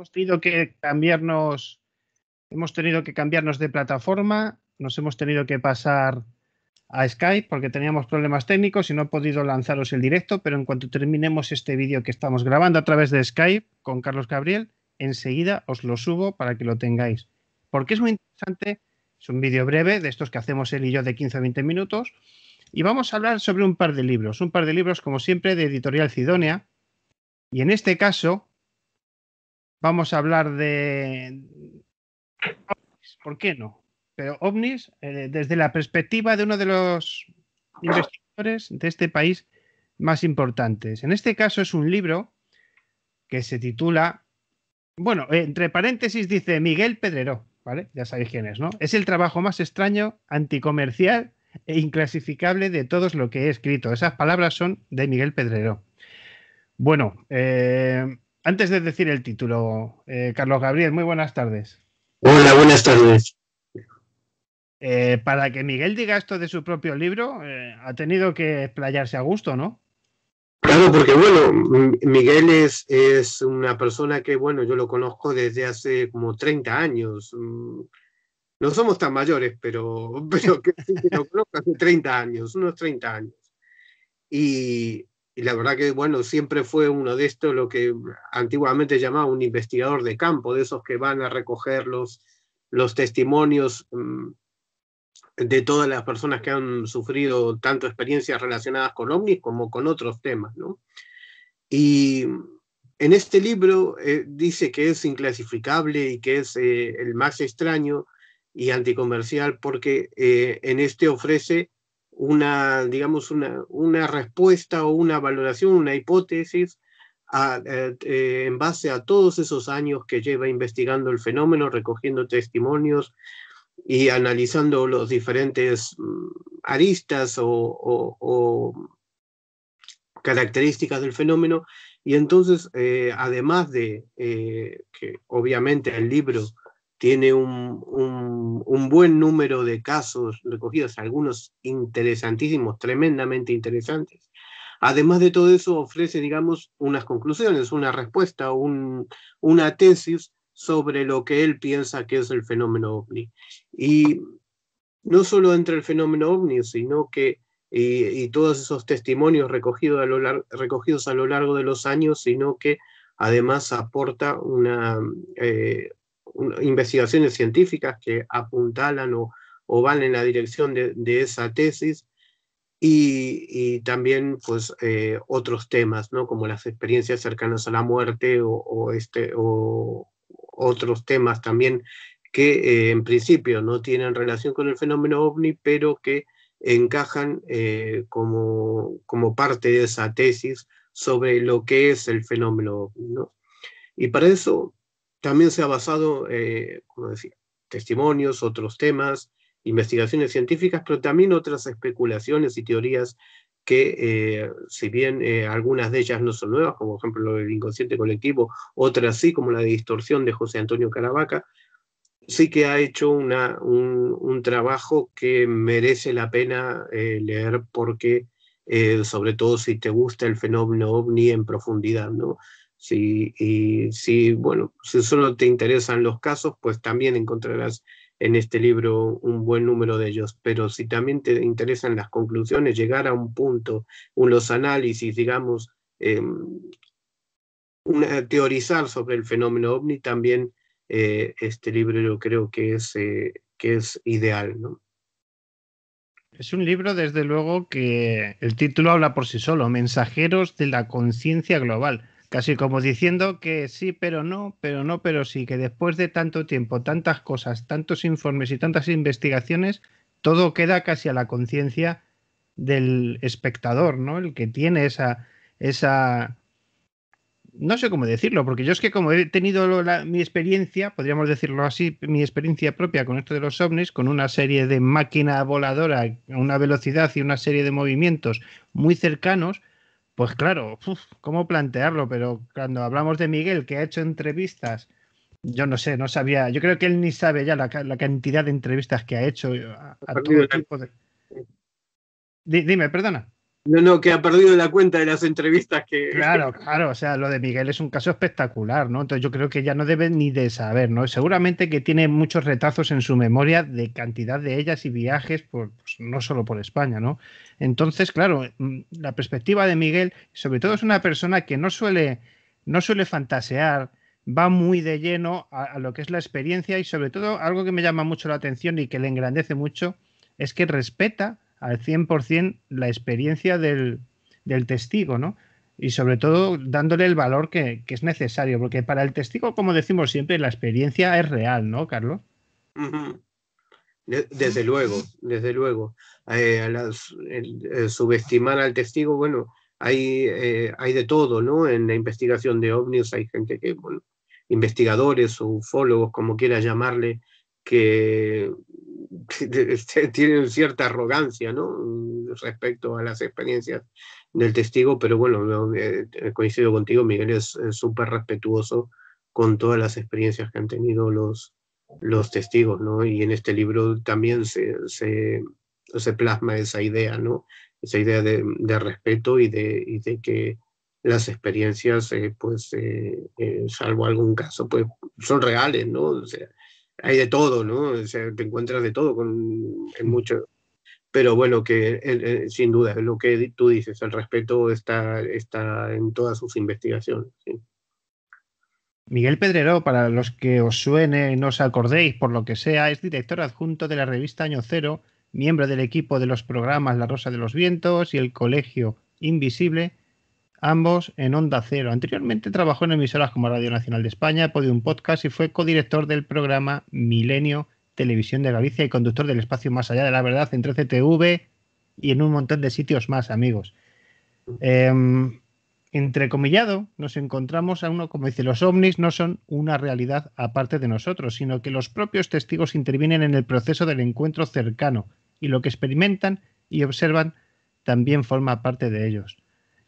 hemos tenido que cambiarnos, hemos tenido que cambiarnos de plataforma, nos hemos tenido que pasar a Skype porque teníamos problemas técnicos y no he podido lanzaros el directo, pero en cuanto terminemos este vídeo que estamos grabando a través de Skype con Carlos Gabriel, enseguida os lo subo para que lo tengáis. Porque es muy interesante, es un vídeo breve de estos que hacemos él y yo de 15 a 20 minutos, y vamos a hablar sobre un par de libros, un par de libros como siempre de editorial Cidonia, y en este caso vamos a hablar de ¿por qué no? Pero ovnis, eh, desde la perspectiva de uno de los investigadores de este país más importantes. En este caso es un libro que se titula, bueno, eh, entre paréntesis dice Miguel Pedrero, ¿vale? Ya sabéis quién es, ¿no? Es el trabajo más extraño, anticomercial e inclasificable de todos lo que he escrito. Esas palabras son de Miguel Pedrero. Bueno, eh, antes de decir el título, eh, Carlos Gabriel, muy buenas tardes. Hola, buenas tardes. Eh, para que Miguel diga esto de su propio libro, eh, ha tenido que explayarse a gusto, ¿no? Claro, porque bueno, Miguel es, una persona que, bueno, yo lo conozco desde hace como 30 años. Mm, no somos tan mayores, pero, pero que, que lo conozco hace 30 años, unos 30 años. Y y la verdad que, bueno, siempre fue uno de estos, lo que antiguamente llamaba un investigador de campo, de esos que van a recoger los, los testimonios mm, de todas las personas que han sufrido tanto experiencias relacionadas con ovnis como con otros temas, Y en este libro eh, dice que es inclasificable y que es eh, el más extraño y anticomercial porque eh, en este ofrece una, digamos, una, respuesta o una valoración, una hipótesis eh, eh, en base a todos esos años que lleva investigando el fenómeno, recogiendo testimonios y analizando los diferentes mm, aristas o, características del fenómeno. Y entonces, eh, además de que obviamente el libro tiene un, buen número de casos recogidos, algunos interesantísimos, tremendamente interesantes. Además de todo eso, ofrece, digamos, unas conclusiones, una respuesta, una tesis sobre lo que él piensa que es el fenómeno ovni. Y no solo entre el fenómeno ovni, sino que y, todos esos testimonios recogidos a, lo recogidos a lo largo de los años, sino que además aporta una, eh, investigaciones científicas que apuntalan o, van en la dirección de, esa tesis y, también pues, eh, otros temas, ¿no? como las experiencias cercanas a la muerte o, este, o otros temas también que eh, en principio no tienen relación con el fenómeno ovni, pero que encajan eh, como, como, parte de esa tesis sobre lo que es el fenómeno ovni. ¿no? Y para eso también se ha basado, eh, como decía, testimonios, otros temas, investigaciones científicas, pero también otras especulaciones y teorías que, eh, si bien eh, algunas de ellas no son nuevas, como por ejemplo lo del inconsciente colectivo, otras sí, como la de distorsión de José Antonio Caravaca, sí que ha hecho un, trabajo que merece la pena leer porque, sobre todo si te gusta el fenómeno ovni en profundidad, ¿no? Si, y si, bueno, si solo te interesan los casos, pues también encontrarás en este libro un buen número de ellos, pero si también te interesan las conclusiones, llegar a un punto, los análisis, digamos, em, teorizar sobre el fenómeno ovni, también eh, este libro yo creo que es, eh, que es ideal. ¿no? Es un libro, desde luego, que el título habla por sí solo, Mensajeros de la Conciencia Global. Casi como diciendo que sí, pero no, pero no, pero sí, que después de tanto tiempo, tantas cosas, tantos informes y tantas investigaciones, todo queda casi a la conciencia del espectador, ¿no? El que tiene esa, esa, no sé cómo decirlo, porque yo es que como he tenido mi experiencia, podríamos decirlo así, mi experiencia propia con esto de los ovnis, con una serie de máquina voladora a una velocidad y una serie de movimientos muy cercanos, pues claro, ¿cómo plantearlo? Pero cuando hablamos de Miguel, que ha hecho entrevistas, yo no sé, no sabía, yo creo que él ni sabe ya la, cantidad de entrevistas que ha hecho a, a pues todo tipo de... Dime, perdona. No, no, que ha perdido la cuenta de las entrevistas que. Claro, claro, o sea, lo de Miguel es un caso espectacular, ¿no? Entonces yo creo que ya no debe ni de saber, ¿no? Seguramente que tiene muchos retazos en su memoria de cantidad de ellas y viajes, por, pues, no solo por España, ¿no? Entonces, claro, mm, la perspectiva de Miguel, sobre todo es una persona que no suele, no suele fantasear, va muy de lleno a lo que es la experiencia y sobre todo algo que me llama mucho la atención y que le engrandece mucho es que respeta al 100% la experiencia del, testigo, ¿no? y sobre todo dándole el valor que, es necesario, porque para el testigo, como decimos siempre, la experiencia es real, ¿no, Carlos? desde luego, desde luego. Eh, a subestimar al testigo, bueno, hay, eh, hay de todo, ¿no? En la investigación de ovnis hay gente que, bueno, investigadores ufólogos, como quiera llamarle, que tienen cierta arrogancia ¿no? respecto a las experiencias del testigo, pero bueno, eh, coincido contigo, Miguel es súper respetuoso con todas las experiencias que han tenido los, los testigos, ¿no? Y en este libro también se, se, plasma esa idea, ¿no? Esa idea de, de respeto y de, y de que las experiencias, eh, pues, eh, salvo algún caso, pues son reales, ¿no? hay de todo, ¿no? te encuentras de todo con, en mucho. Pero bueno, que eh, eh, sin duda, es lo que tú dices, Al respeto está, está en todas sus investigaciones. Miguel Pedrero, para los que os suene, no os acordéis, por lo que sea, es director adjunto de la revista Año Cero, miembro del equipo de los programas La Rosa de los Vientos y El Colegio Invisible, ambos en Onda Cero. Anteriormente trabajó en emisoras como Radio Nacional de España, un Podcast y fue codirector del programa Milenio Televisión de Galicia y conductor del espacio Más Allá de la Verdad entre CTV y en un montón de sitios más, amigos. Em, entrecomillado, nos encontramos a uno, como dice, los ovnis no son una realidad aparte de nosotros, sino que los propios testigos intervienen en el proceso del encuentro cercano y lo que experimentan y observan también forma parte de ellos.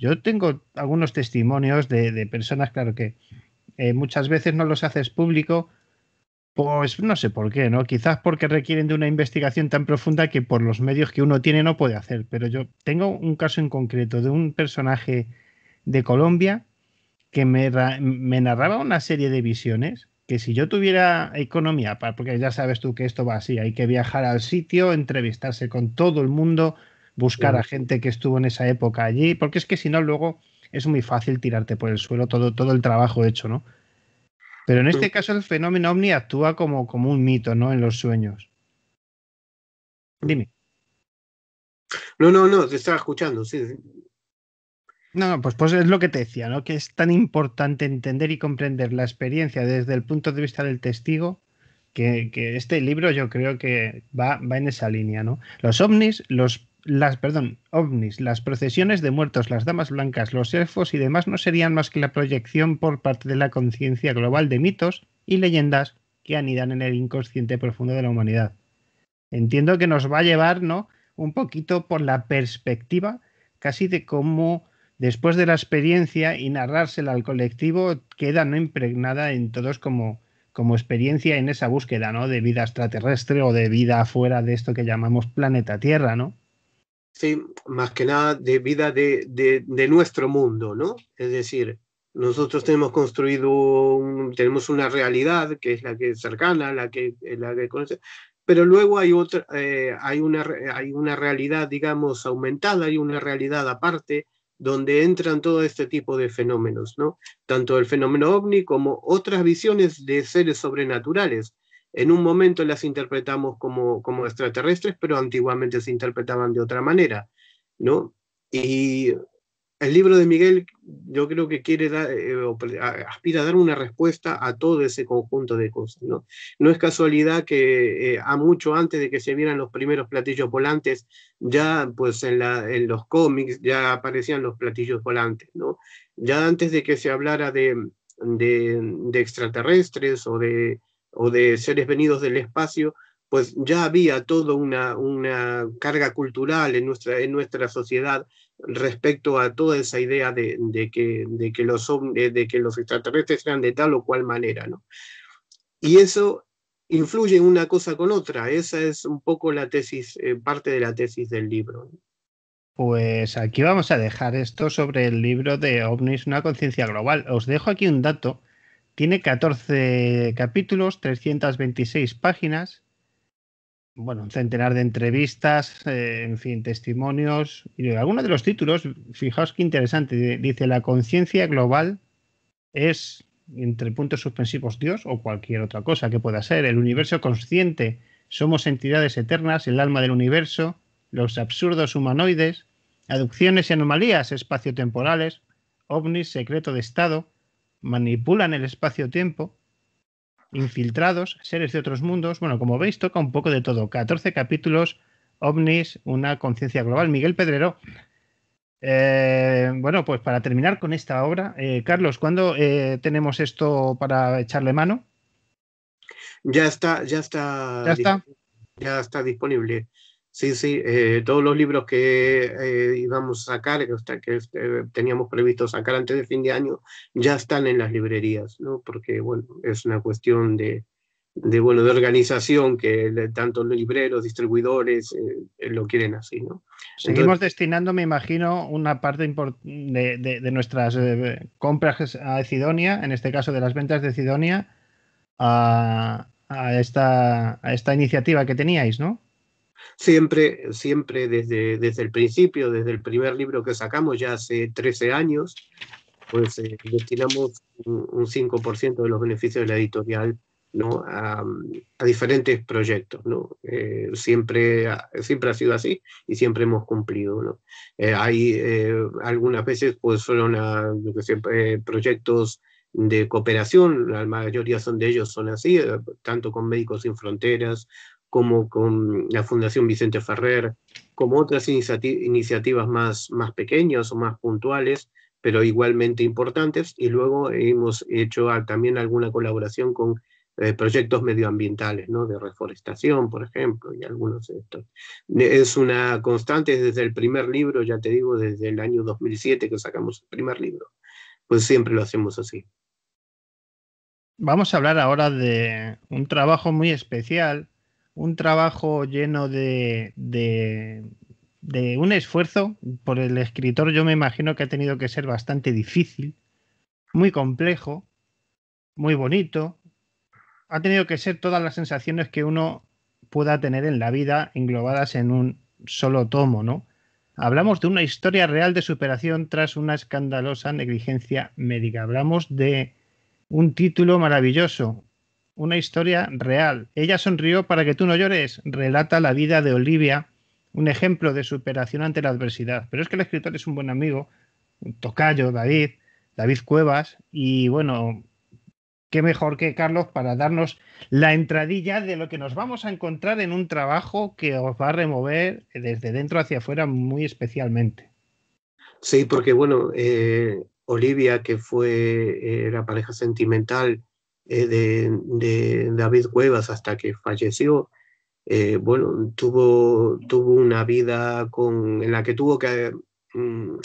Yo tengo algunos testimonios de, personas, claro que eh, muchas veces no los haces público, pues no sé por qué, ¿no? Quizás porque requieren de una investigación tan profunda que por los medios que uno tiene no puede hacer. Pero yo tengo un caso en concreto de un personaje de Colombia que me, me narraba una serie de visiones que si yo tuviera economía, porque ya sabes tú que esto va así, hay que viajar al sitio, entrevistarse con todo el mundo, buscar a gente que estuvo en esa época allí, porque es que si no, luego es muy fácil tirarte por el suelo todo, todo el trabajo hecho, ¿no? Pero en este caso el fenómeno ovni actúa como, como un mito, ¿no? En los sueños. Dime. No, no, no, te estaba escuchando, sí. No, no, pues, pues es lo que te decía, ¿no? Que es tan importante entender y comprender la experiencia desde el punto de vista del testigo que, que este libro yo creo que va, va en esa línea, ¿no? Los ovnis, los las, perdón, ovnis, las procesiones de muertos, las damas blancas, los elfos y demás no serían más que la proyección por parte de la conciencia global de mitos y leyendas que anidan en el inconsciente profundo de la humanidad. Entiendo que nos va a llevar, ¿no? Un poquito por la perspectiva casi de cómo después de la experiencia y narrársela al colectivo queda no impregnada en todos como, como experiencia en esa búsqueda, ¿no? De vida extraterrestre o de vida fuera de esto que llamamos planeta Tierra, ¿no? sí, más que nada de vida de, de, nuestro mundo, ¿no? Es decir, nosotros tenemos construido, tenemos una realidad que es la que es cercana, la que, eh, la que conoce, pero luego hay otra, eh, hay, una, hay una realidad, digamos, aumentada, hay una realidad aparte donde entran todo este tipo de fenómenos, ¿no? Tanto el fenómeno ovni como otras visiones de seres sobrenaturales, en un momento las interpretamos como, extraterrestres, pero antiguamente se interpretaban de otra manera, ¿no? Y el libro de Miguel yo creo que quiere dar, eh, aspira a dar una respuesta a todo ese conjunto de cosas. No, no es casualidad que eh, a mucho antes de que se vieran los primeros platillos volantes, ya pues en, los cómics ya aparecían los platillos volantes. ¿no? Ya antes de que se hablara de extraterrestres o de, o de seres venidos del espacio, pues ya había toda una, una, carga cultural en nuestra, en nuestra sociedad respecto a toda esa idea de, que, de, que, los, de que los extraterrestres eran de tal o cual manera. ¿no? Y eso influye una cosa con otra. Esa es un poco la tesis, eh, parte de la tesis del libro. Pues aquí vamos a dejar esto sobre el libro de OVNIS, una conciencia global. Os dejo aquí un dato tiene 14 capítulos, 326 páginas, bueno, un centenar de entrevistas, eh, en fin, testimonios. Y algunos de los títulos, fijaos qué interesante, dice la conciencia global es, entre puntos suspensivos, Dios o cualquier otra cosa que pueda ser, el universo consciente, somos entidades eternas, el alma del universo, los absurdos humanoides, aducciones y anomalías espaciotemporales, ovnis, secreto de Estado, manipulan el espacio-tiempo, infiltrados, seres de otros mundos. Bueno, como veis, toca un poco de todo. 14 capítulos, ovnis, una conciencia global. Miguel Pedrero. Eh, bueno, pues para terminar con esta obra, eh, Carlos, ¿cuándo eh, tenemos esto para echarle mano? Ya está, ya está. Ya está. Ya está disponible. Sí, sí, eh, todos los libros que eh, íbamos a sacar, que, que eh, teníamos previsto sacar antes de fin de año, ya están en las librerías, ¿no? Porque, bueno, es una cuestión de, de bueno, de organización que tanto los libreros, distribuidores lo quieren así, ¿no? Seguimos destinando, me imagino, una parte de, de, nuestras compras a Cidonia, en este caso de las ventas de Cidonia, a, a, esta, a esta iniciativa que teníais, ¿no? Siempre, siempre desde, desde el principio, desde el primer libro que sacamos ya hace 13 años, pues eh, destinamos un, 5% de los beneficios de la editorial A, diferentes proyectos. ¿no? Eh, siempre, siempre ha sido así y siempre hemos cumplido. ¿no? Eh, hay algunas veces pues, fueron que proyectos de cooperación, la mayoría son de ellos son así, tanto con Médicos Sin Fronteras como con la Fundación Vicente Ferrer, como otras iniciativas más, más pequeñas o más puntuales, pero igualmente importantes, y luego hemos hecho también alguna colaboración con eh, proyectos medioambientales, ¿no? de reforestación, por ejemplo, y algunos de estos. Es una constante desde el primer libro, ya te digo, desde el año 2007 que sacamos el primer libro, pues siempre lo hacemos así. Vamos a hablar ahora de un trabajo muy especial un trabajo lleno de, de, un esfuerzo por el escritor, yo me imagino que ha tenido que ser bastante difícil, muy complejo, muy bonito. Ha tenido que ser todas las sensaciones que uno pueda tener en la vida englobadas en un solo tomo, ¿no? Hablamos de una historia real de superación tras una escandalosa negligencia médica. Hablamos de un título maravilloso, una historia real. Ella sonrió para que tú no llores, relata la vida de Olivia, un ejemplo de superación ante la adversidad. Pero es que el escritor es un buen amigo, tocayo, David, David Cuevas, y bueno, qué mejor que Carlos para darnos la entradilla de lo que nos vamos a encontrar en un trabajo que os va a remover desde dentro hacia afuera muy especialmente. Sí, porque bueno, eh, Olivia, que fue la pareja sentimental eh, de, David Cuevas hasta que falleció, eh, bueno, tuvo, tuvo una vida con, en la que tuvo que mm,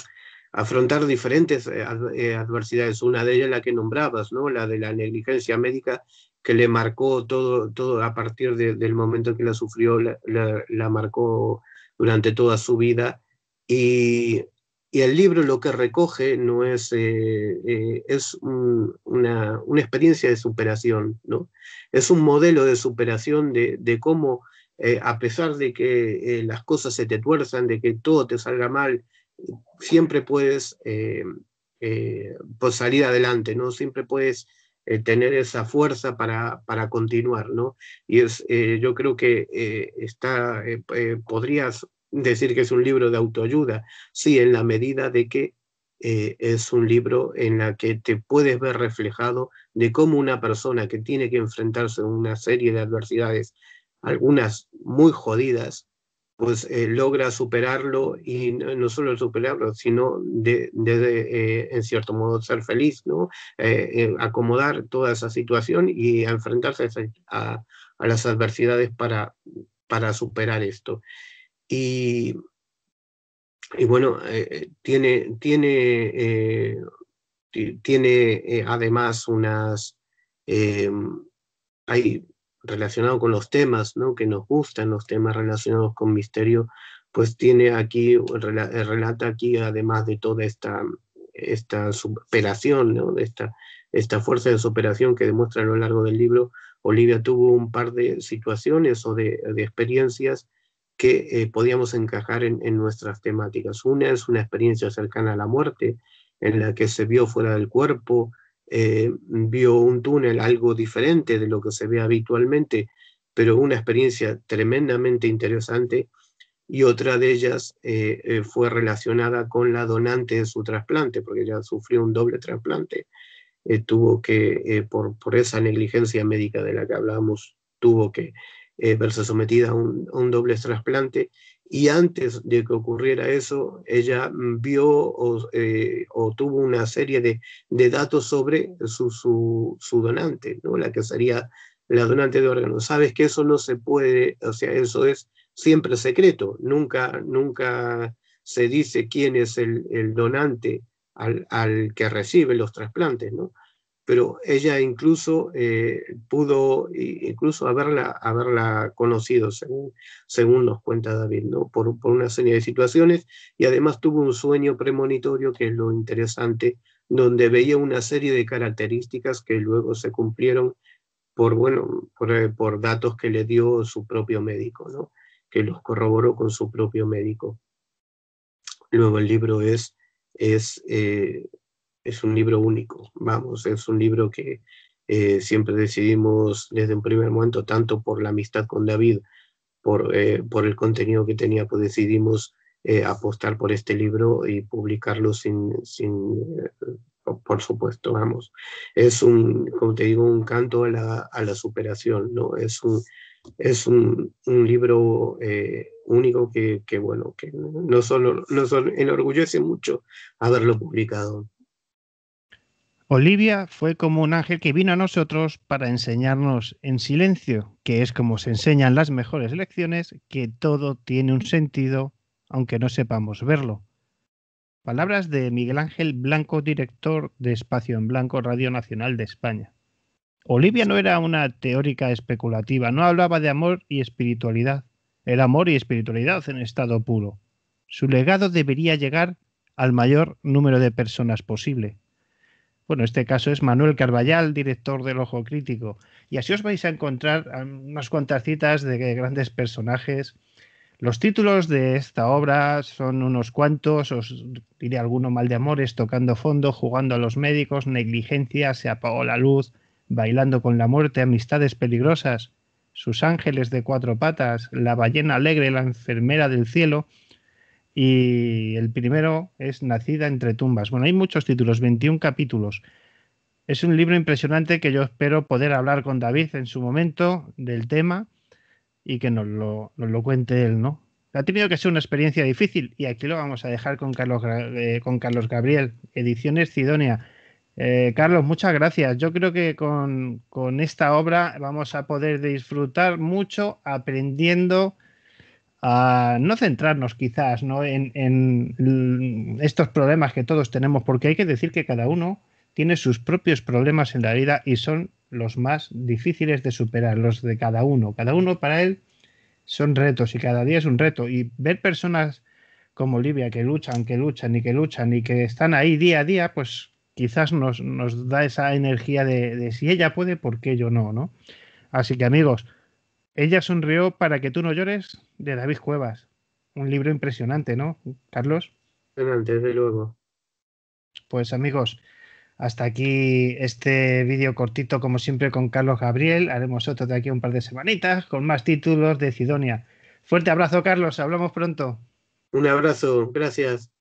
afrontar diferentes eh, adversidades, una de ellas la que nombrabas, ¿no? la de la negligencia médica que le marcó todo, todo a partir del momento que la sufrió, la marcó durante toda su vida. Y y el libro lo que recoge no es, eh, eh, es una, experiencia de superación, ¿no? Es un modelo de superación de, cómo, eh, a pesar de que las cosas se te tuerzan, de que todo te salga mal, siempre puedes pues salir adelante, ¿no? Siempre puedes tener esa fuerza para, continuar, ¿no? Y es, yo creo que está, podrías decir que es un libro de autoayuda, sí, en la medida de que eh, es un libro en la que te puedes ver reflejado de cómo una persona que tiene que enfrentarse a una serie de adversidades, algunas muy jodidas, pues eh, logra superarlo y no solo superarlo, sino de, eh, en cierto modo ser feliz, ¿no? acomodar toda esa situación y enfrentarse a, las adversidades para, para superar esto. Y, bueno, eh, tiene, tiene, eh, tiene eh, además unas... hay relacionado con los temas ¿no? que nos gustan, los temas relacionados con misterio, pues tiene aquí, relata aquí, además de toda esta, esta superación, ¿no? de esta, esta fuerza de superación que demuestra a lo largo del libro, Olivia tuvo un par de situaciones o de experiencias que eh, podíamos encajar en, nuestras temáticas. Una es una experiencia cercana a la muerte, en la que se vio fuera del cuerpo, eh, vio un túnel, algo diferente de lo que se ve habitualmente, pero una experiencia tremendamente interesante. Y otra de ellas eh, fue relacionada con la donante de su trasplante, porque ella sufrió un doble trasplante. tuvo que, por, por esa negligencia médica de la que hablábamos, tuvo que eh, verse sometida a un, doble trasplante. Y antes de que ocurriera eso, ella vio o, eh, tuvo una serie de, datos sobre su, donante, ¿no? la que sería la donante de órganos. Sabes que eso no se puede, o sea, eso es siempre secreto, nunca, nunca se dice quién es el, donante al, al, que recibe los trasplantes, ¿no? pero ella incluso eh, pudo incluso haberla, haberla conocido, según, según nos cuenta David, ¿no? por, una serie de situaciones, y además tuvo un sueño premonitorio, que es lo interesante, donde veía una serie de características que luego se cumplieron por, bueno, por, eh, datos que le dio su propio médico, ¿no? que los corroboró con su propio médico. Luego el libro es, es eh, es un libro único, vamos, es un libro que eh, siempre decidimos desde un primer momento, tanto por la amistad con David, por, eh, por el contenido que tenía, pues decidimos eh, apostar por este libro y publicarlo sin, sin por supuesto, vamos. Es un, como te digo, un canto a la, a la superación, ¿no? Es un, es un, un libro único que, que, bueno, que no solo, no solo enorgullece mucho haberlo publicado. Olivia fue como un ángel que vino a nosotros para enseñarnos en silencio, que es como se enseñan las mejores lecciones, que todo tiene un sentido, aunque no sepamos verlo. Palabras de Miguel Ángel Blanco, director de Espacio en Blanco, Radio Nacional de España. Olivia no era una teórica especulativa, no hablaba de amor y espiritualidad. El amor y espiritualidad en estado puro. Su legado debería llegar al mayor número de personas posible bueno, este caso es Manuel Carballal, director del Ojo Crítico. Y así os vais a encontrar unas cuantas citas de grandes personajes. Los títulos de esta obra son unos cuantos, os diré alguno mal de amores, tocando fondo, jugando a los médicos, negligencia, se apagó la luz, bailando con la muerte, amistades peligrosas, sus ángeles de cuatro patas, la ballena alegre, la enfermera del cielo, y el primero es Nacida entre tumbas. Bueno, hay muchos títulos, 21 capítulos. Es un libro impresionante que yo espero poder hablar con David en su momento del tema y que nos lo, lo cuente él, ¿no? Ha tenido que ser una experiencia difícil y aquí lo vamos a dejar con Carlos, eh, con Carlos Gabriel, Ediciones Cidonia. Eh, Carlos, muchas gracias. Yo creo que con, con esta obra vamos a poder disfrutar mucho aprendiendo a no centrarnos quizás ¿no? En, en, estos problemas que todos tenemos, porque hay que decir que cada uno tiene sus propios problemas en la vida y son los más difíciles de superar, los de cada uno. Cada uno para él son retos y cada día es un reto. Y ver personas como Olivia que luchan, que luchan y que luchan y que están ahí día a día, pues quizás nos, nos da esa energía de, si ella puede, ¿por qué yo no? ¿no? Así que amigos, ella sonrió para que tú no llores de David Cuevas. Un libro impresionante, ¿no, Carlos? Desde luego. Pues amigos, hasta aquí este vídeo cortito, como siempre, con Carlos Gabriel. Haremos otro de aquí un par de semanitas con más títulos de Cidonia. Fuerte abrazo, Carlos. Hablamos pronto. Un abrazo. Gracias.